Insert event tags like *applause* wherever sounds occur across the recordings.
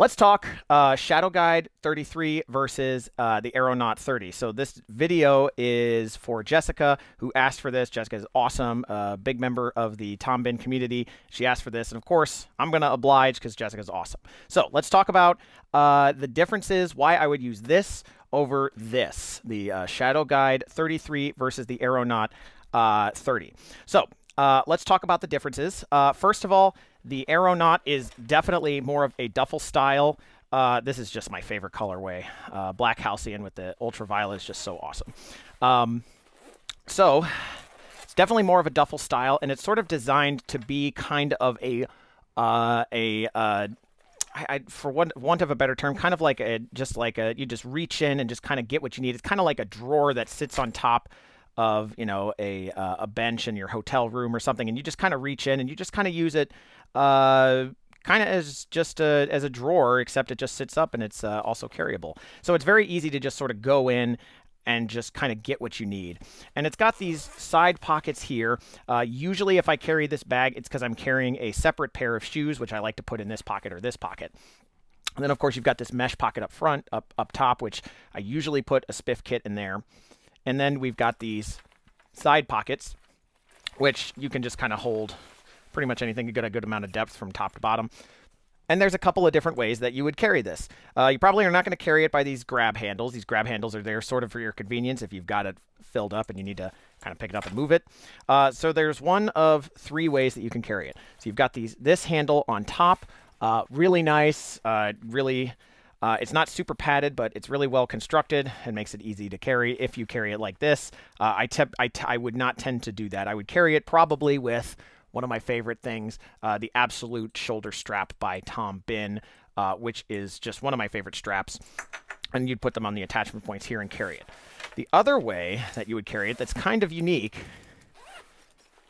Let's talk uh, Shadow Guide 33 versus uh, the Aeronaut 30. So this video is for Jessica, who asked for this. Jessica is awesome, uh, big member of the Tom Bin community. She asked for this, and of course, I'm going to oblige because Jessica is awesome. So let's talk about uh, the differences, why I would use this over this, the uh, Shadow Guide 33 versus the Aeronaut uh, 30. So uh, let's talk about the differences. Uh, first of all, the Aeronaut is definitely more of a duffel style. Uh, this is just my favorite colorway. Uh, black halcyon with the ultraviolet is just so awesome. Um, so it's definitely more of a duffel style, and it's sort of designed to be kind of a uh, uh for want of a better term, kind of like a just like a you just reach in and just kind of get what you need. It's kind of like a drawer that sits on top of you know a uh, a bench in your hotel room or something, and you just kind of reach in and you just kind of use it uh, kind of as just a, as a drawer, except it just sits up and it's uh, also carryable. So it's very easy to just sort of go in and just kind of get what you need. And it's got these side pockets here. Uh, usually if I carry this bag, it's because I'm carrying a separate pair of shoes, which I like to put in this pocket or this pocket. And then of course you've got this mesh pocket up front, up, up top, which I usually put a spiff kit in there. And then we've got these side pockets, which you can just kind of hold pretty much anything. You get a good amount of depth from top to bottom. And there's a couple of different ways that you would carry this. Uh, you probably are not going to carry it by these grab handles. These grab handles are there sort of for your convenience if you've got it filled up and you need to kind of pick it up and move it. Uh, so there's one of three ways that you can carry it. So you've got these this handle on top, uh, really nice, uh, really. Uh, it's not super padded, but it's really well constructed and makes it easy to carry. If you carry it like this, uh, I, I, I would not tend to do that. I would carry it probably with one of my favorite things, uh, the Absolute Shoulder Strap by Tom Bin, uh, which is just one of my favorite straps. And you'd put them on the attachment points here and carry it. The other way that you would carry it that's kind of unique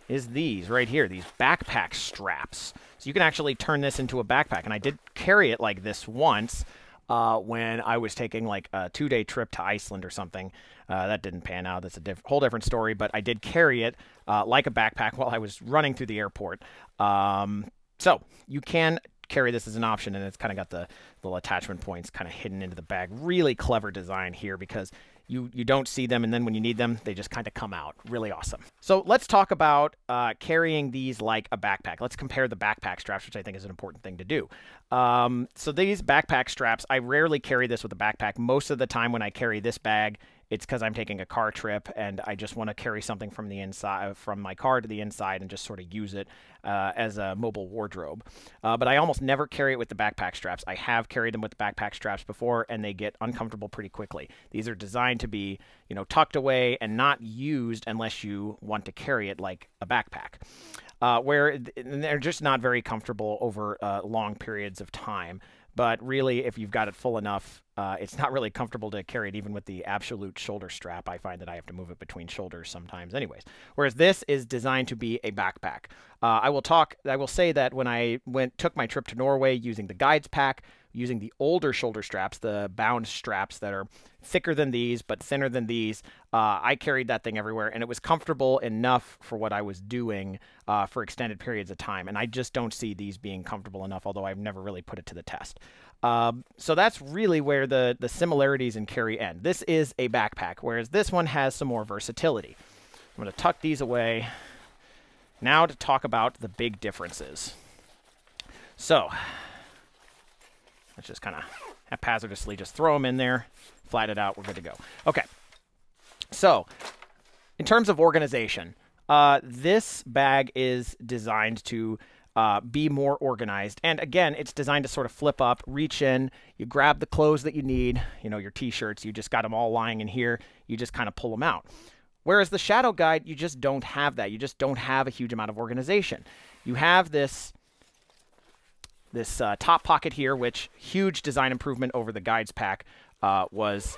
is these right here, these backpack straps. So you can actually turn this into a backpack. And I did carry it like this once, uh, when I was taking like a two day trip to Iceland or something. Uh, that didn't pan out. That's a diff whole different story, but I did carry it uh, like a backpack *laughs* while I was running through the airport. Um, so you can carry this as an option, and it's kind of got the little attachment points kind of hidden into the bag. Really clever design here because you, you don't see them, and then when you need them, they just kind of come out. Really awesome. So let's talk about uh, carrying these like a backpack. Let's compare the backpack straps, which I think is an important thing to do. Um, so these backpack straps, I rarely carry this with a backpack. Most of the time when I carry this bag, it's because I'm taking a car trip and I just want to carry something from the inside, from my car to the inside, and just sort of use it uh, as a mobile wardrobe. Uh, but I almost never carry it with the backpack straps. I have carried them with the backpack straps before, and they get uncomfortable pretty quickly. These are designed to be, you know, tucked away and not used unless you want to carry it like a backpack. Uh, where they're just not very comfortable over uh, long periods of time. But really, if you've got it full enough, uh, it's not really comfortable to carry it even with the absolute shoulder strap. I find that I have to move it between shoulders sometimes, anyways. Whereas this is designed to be a backpack. Uh, I will talk. I will say that when I went took my trip to Norway using the guides pack, using the older shoulder straps, the bound straps that are thicker than these but thinner than these. Uh, I carried that thing everywhere, and it was comfortable enough for what I was doing uh, for extended periods of time. And I just don't see these being comfortable enough, although I've never really put it to the test. Um, so that's really where the the similarities in carry end. This is a backpack, whereas this one has some more versatility. I'm going to tuck these away. Now to talk about the big differences. So, Let's just kind of haphazardously just throw them in there, flat it out, we're good to go. Okay, so in terms of organization, uh, this bag is designed to uh, be more organized. And again, it's designed to sort of flip up, reach in, you grab the clothes that you need, you know, your t-shirts, you just got them all lying in here, you just kind of pull them out. Whereas the shadow guide, you just don't have that. You just don't have a huge amount of organization. You have this this uh, top pocket here, which huge design improvement over the guides pack uh, was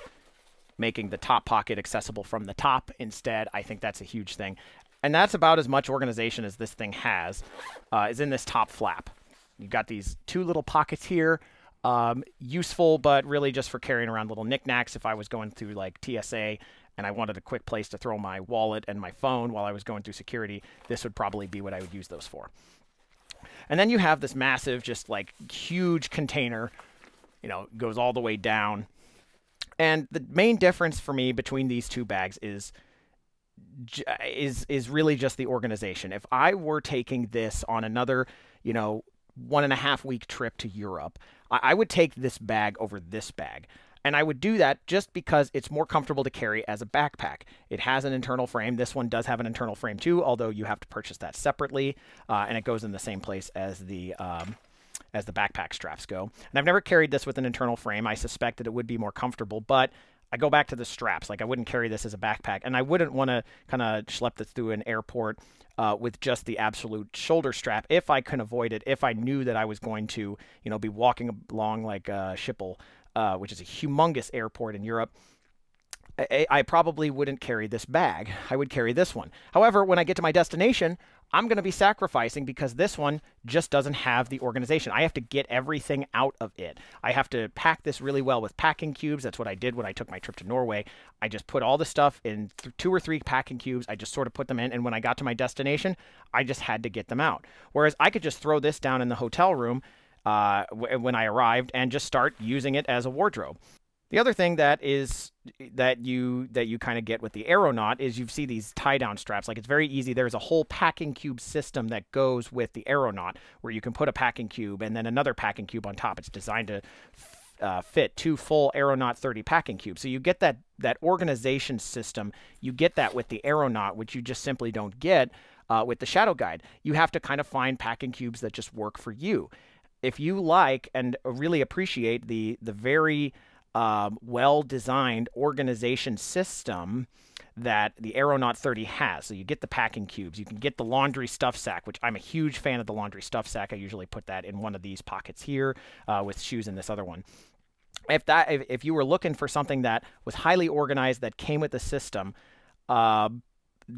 making the top pocket accessible from the top instead. I think that's a huge thing. And that's about as much organization as this thing has, uh, is in this top flap. You've got these two little pockets here, um, useful, but really just for carrying around little knickknacks. If I was going through like TSA and I wanted a quick place to throw my wallet and my phone while I was going through security, this would probably be what I would use those for. And then you have this massive, just like huge container, you know, goes all the way down. And the main difference for me between these two bags is is is really just the organization. If I were taking this on another, you know, one and a half week trip to Europe, I, I would take this bag over this bag. And I would do that just because it's more comfortable to carry as a backpack. It has an internal frame. This one does have an internal frame too, although you have to purchase that separately, uh, and it goes in the same place as the um, as the backpack straps go. And I've never carried this with an internal frame. I suspect that it would be more comfortable, but I go back to the straps. Like I wouldn't carry this as a backpack, and I wouldn't want to kind of schlep this through an airport uh, with just the absolute shoulder strap if I can avoid it. If I knew that I was going to, you know, be walking along like a uh, shipple uh, which is a humongous airport in Europe. I, I, probably wouldn't carry this bag. I would carry this one. However, when I get to my destination, I'm going to be sacrificing because this one just doesn't have the organization. I have to get everything out of it. I have to pack this really well with packing cubes. That's what I did when I took my trip to Norway. I just put all the stuff in th two or three packing cubes. I just sort of put them in. And when I got to my destination, I just had to get them out. Whereas I could just throw this down in the hotel room uh, w- uh, when I arrived and just start using it as a wardrobe. The other thing that is that you that you kind of get with the aeronaut is you see these tie down straps. Like it's very easy. There's a whole packing cube system that goes with the aeronaut where you can put a packing cube and then another packing cube on top. It's designed to uh, fit two full aeronaut 30 packing cubes. So you get that that organization system. You get that with the aeronaut, which you just simply don't get uh, with the shadow guide. You have to kind of find packing cubes that just work for you if you like and really appreciate the the very um, well designed organization system that the Aeronaut 30 has. So you get the packing cubes, you can get the laundry stuff sack, which I'm a huge fan of the laundry stuff sack. I usually put that in one of these pockets here uh, with shoes in this other one. If that if, if you were looking for something that was highly organized that came with the system, uh,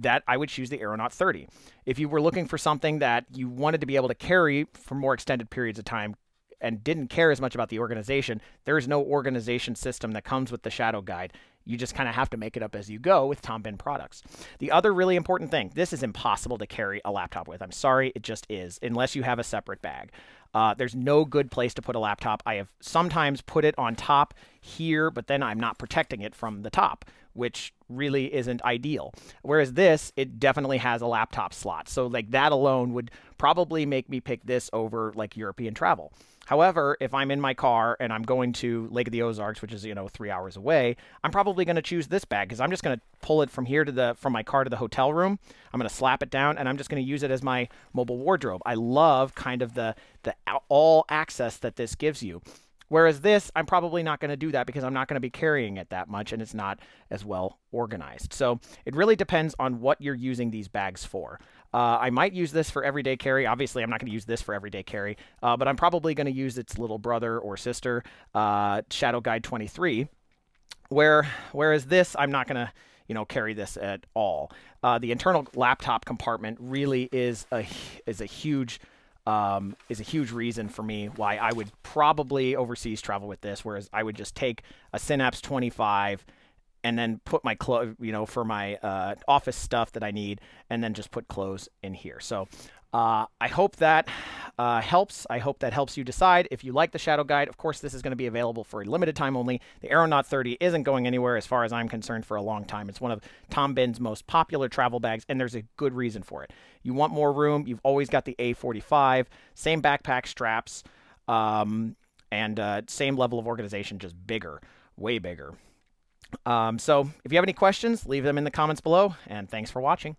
that I would choose the Aeronaut 30. If you were looking for something that you wanted to be able to carry for more extended periods of time and didn't care as much about the organization, there is no organization system that comes with the Shadow Guide. You just kind of have to make it up as you go with Tom Bin products. The other really important thing this is impossible to carry a laptop with. I'm sorry, it just is, unless you have a separate bag. Uh, there's no good place to put a laptop. I have sometimes put it on top here, but then I'm not protecting it from the top which really isn't ideal. Whereas this, it definitely has a laptop slot. So like that alone would probably make me pick this over like European travel. However, if I'm in my car and I'm going to Lake of the Ozarks, which is, you know, 3 hours away, I'm probably going to choose this bag cuz I'm just going to pull it from here to the from my car to the hotel room. I'm going to slap it down and I'm just going to use it as my mobile wardrobe. I love kind of the the all access that this gives you. Whereas this, I'm probably not going to do that because I'm not going to be carrying it that much and it's not as well organized. So it really depends on what you're using these bags for. Uh, I might use this for everyday carry. Obviously, I'm not going to use this for everyday carry, uh, but I'm probably going to use its little brother or sister, uh, Shadow Guide 23, where whereas this, I'm not going to you know carry this at all. Uh, the internal laptop compartment really is a is a huge um, is a huge reason for me why I would probably overseas travel with this, whereas I would just take a Synapse 25 and then put my clothes, you know, for my uh, office stuff that I need, and then just put clothes in here. So uh, I hope that uh, helps. I hope that helps you decide. If you like the Shadow Guide, of course, this is going to be available for a limited time only. The Aeronaut 30 isn't going anywhere, as far as I'm concerned, for a long time. It's one of Tom Ben's most popular travel bags, and there's a good reason for it. You want more room, you've always got the A45, same backpack straps, um, and uh, same level of organization, just bigger, way bigger. Um, so if you have any questions, leave them in the comments below, and thanks for watching.